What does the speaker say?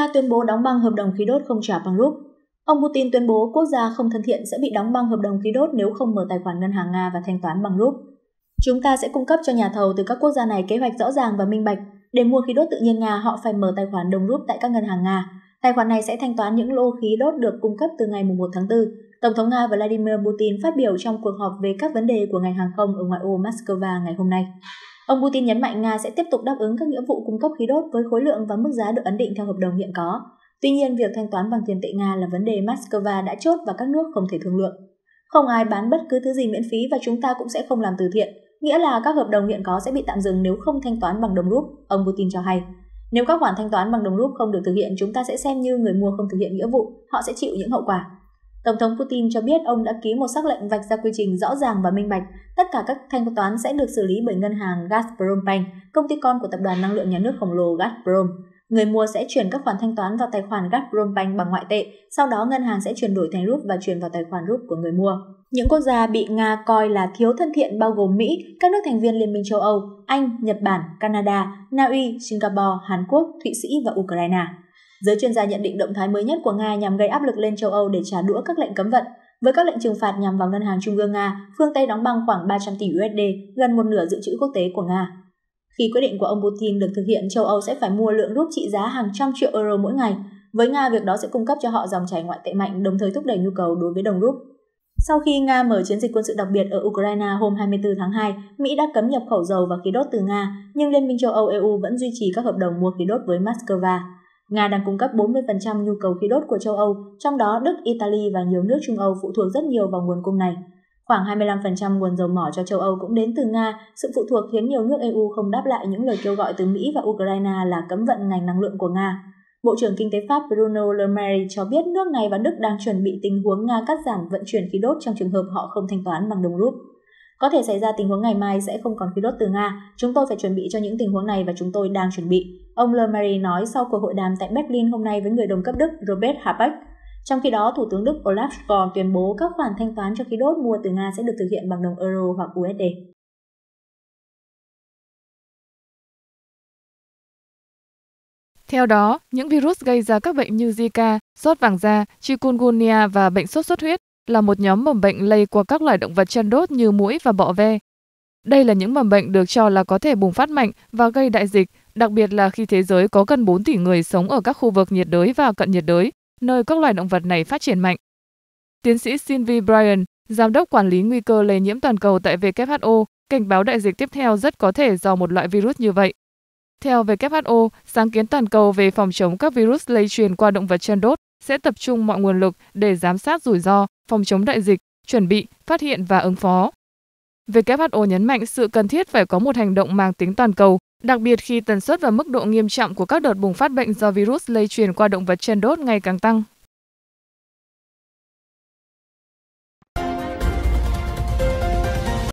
Nga tuyên bố đóng băng hợp đồng khí đốt không trả bằng rúp. Ông Putin tuyên bố quốc gia không thân thiện sẽ bị đóng băng hợp đồng khí đốt nếu không mở tài khoản ngân hàng Nga và thanh toán bằng rúp. Chúng ta sẽ cung cấp cho nhà thầu từ các quốc gia này kế hoạch rõ ràng và minh bạch. Để mua khí đốt tự nhiên Nga, họ phải mở tài khoản đồng rúp tại các ngân hàng Nga. Tài khoản này sẽ thanh toán những lô khí đốt được cung cấp từ ngày 1 tháng 4. Tổng thống Nga Vladimir Putin phát biểu trong cuộc họp về các vấn đề của ngành hàng không ở ngoại ô Moscow ngày hôm nay. Ông Putin nhấn mạnh Nga sẽ tiếp tục đáp ứng các nghĩa vụ cung cấp khí đốt với khối lượng và mức giá được ấn định theo hợp đồng hiện có. Tuy nhiên, việc thanh toán bằng tiền tệ Nga là vấn đề Moscow đã chốt và các nước không thể thương lượng. Không ai bán bất cứ thứ gì miễn phí và chúng ta cũng sẽ không làm từ thiện, nghĩa là các hợp đồng hiện có sẽ bị tạm dừng nếu không thanh toán bằng đồng rúp, ông Putin cho hay. Nếu các khoản thanh toán bằng đồng rúp không được thực hiện, chúng ta sẽ xem như người mua không thực hiện nghĩa vụ, họ sẽ chịu những hậu quả. Tổng thống Putin cho biết ông đã ký một sắc lệnh vạch ra quy trình rõ ràng và minh bạch. Tất cả các thanh toán sẽ được xử lý bởi ngân hàng Gazprom Bank, công ty con của tập đoàn năng lượng nhà nước khổng lồ Gazprom. Người mua sẽ chuyển các khoản thanh toán vào tài khoản Gazprom Bank bằng ngoại tệ, sau đó ngân hàng sẽ chuyển đổi thành rúp và chuyển vào tài khoản rúp của người mua. Những quốc gia bị Nga coi là thiếu thân thiện bao gồm Mỹ, các nước thành viên Liên minh châu Âu, Anh, Nhật Bản, Canada, Na Uy, Singapore, Hàn Quốc, Thụy Sĩ và Ukraine. Giới chuyên gia nhận định động thái mới nhất của Nga nhằm gây áp lực lên châu Âu để trả đũa các lệnh cấm vận. Với các lệnh trừng phạt nhằm vào ngân hàng trung ương Nga, phương Tây đóng băng khoảng 300 tỷ USD, gần một nửa dự trữ quốc tế của Nga. Khi quyết định của ông Putin được thực hiện, châu Âu sẽ phải mua lượng rút trị giá hàng trăm triệu euro mỗi ngày. Với Nga, việc đó sẽ cung cấp cho họ dòng chảy ngoại tệ mạnh, đồng thời thúc đẩy nhu cầu đối với đồng rút. Sau khi Nga mở chiến dịch quân sự đặc biệt ở Ukraine hôm 24 tháng 2, Mỹ đã cấm nhập khẩu dầu và khí đốt từ Nga, nhưng Liên minh châu Âu EU vẫn duy trì các hợp đồng mua khí đốt với Moscow. Nga đang cung cấp 40% nhu cầu khí đốt của châu Âu, trong đó Đức, Italy và nhiều nước Trung Âu phụ thuộc rất nhiều vào nguồn cung này. Khoảng 25% nguồn dầu mỏ cho châu Âu cũng đến từ Nga, sự phụ thuộc khiến nhiều nước EU không đáp lại những lời kêu gọi từ Mỹ và Ukraine là cấm vận ngành năng lượng của Nga. Bộ trưởng Kinh tế Pháp Bruno Le Maire cho biết nước này và Đức đang chuẩn bị tình huống Nga cắt giảm vận chuyển khí đốt trong trường hợp họ không thanh toán bằng đồng rúp. Có thể xảy ra tình huống ngày mai sẽ không còn khí đốt từ Nga, chúng tôi phải chuẩn bị cho những tình huống này và chúng tôi đang chuẩn bị, Ông Le Maire nói sau cuộc hội đàm tại Berlin hôm nay với người đồng cấp Đức Robert Habeck. Trong khi đó, Thủ tướng Đức Olaf Scholz tuyên bố các khoản thanh toán cho khí đốt mua từ Nga sẽ được thực hiện bằng đồng euro hoặc USD. Theo đó, những virus gây ra các bệnh như Zika, sốt vàng da, chikungunya và bệnh sốt xuất huyết là một nhóm mầm bệnh lây qua các loài động vật chân đốt như muỗi và bọ ve. Đây là những mầm bệnh được cho là có thể bùng phát mạnh và gây đại dịch đặc biệt là khi thế giới có gần 4 tỷ người sống ở các khu vực nhiệt đới và cận nhiệt đới, nơi các loài động vật này phát triển mạnh. Tiến sĩ Sylvie Bryan, giám đốc quản lý nguy cơ lây nhiễm toàn cầu tại WHO, cảnh báo đại dịch tiếp theo rất có thể do một loại virus như vậy. Theo WHO, sáng kiến toàn cầu về phòng chống các virus lây truyền qua động vật chân đốt sẽ tập trung mọi nguồn lực để giám sát rủi ro, phòng chống đại dịch, chuẩn bị, phát hiện và ứng phó. WHO nhấn mạnh sự cần thiết phải có một hành động mang tính toàn cầu Đặc biệt khi tần suất và mức độ nghiêm trọng của các đợt bùng phát bệnh do virus lây truyền qua động vật chân đốt ngày càng tăng.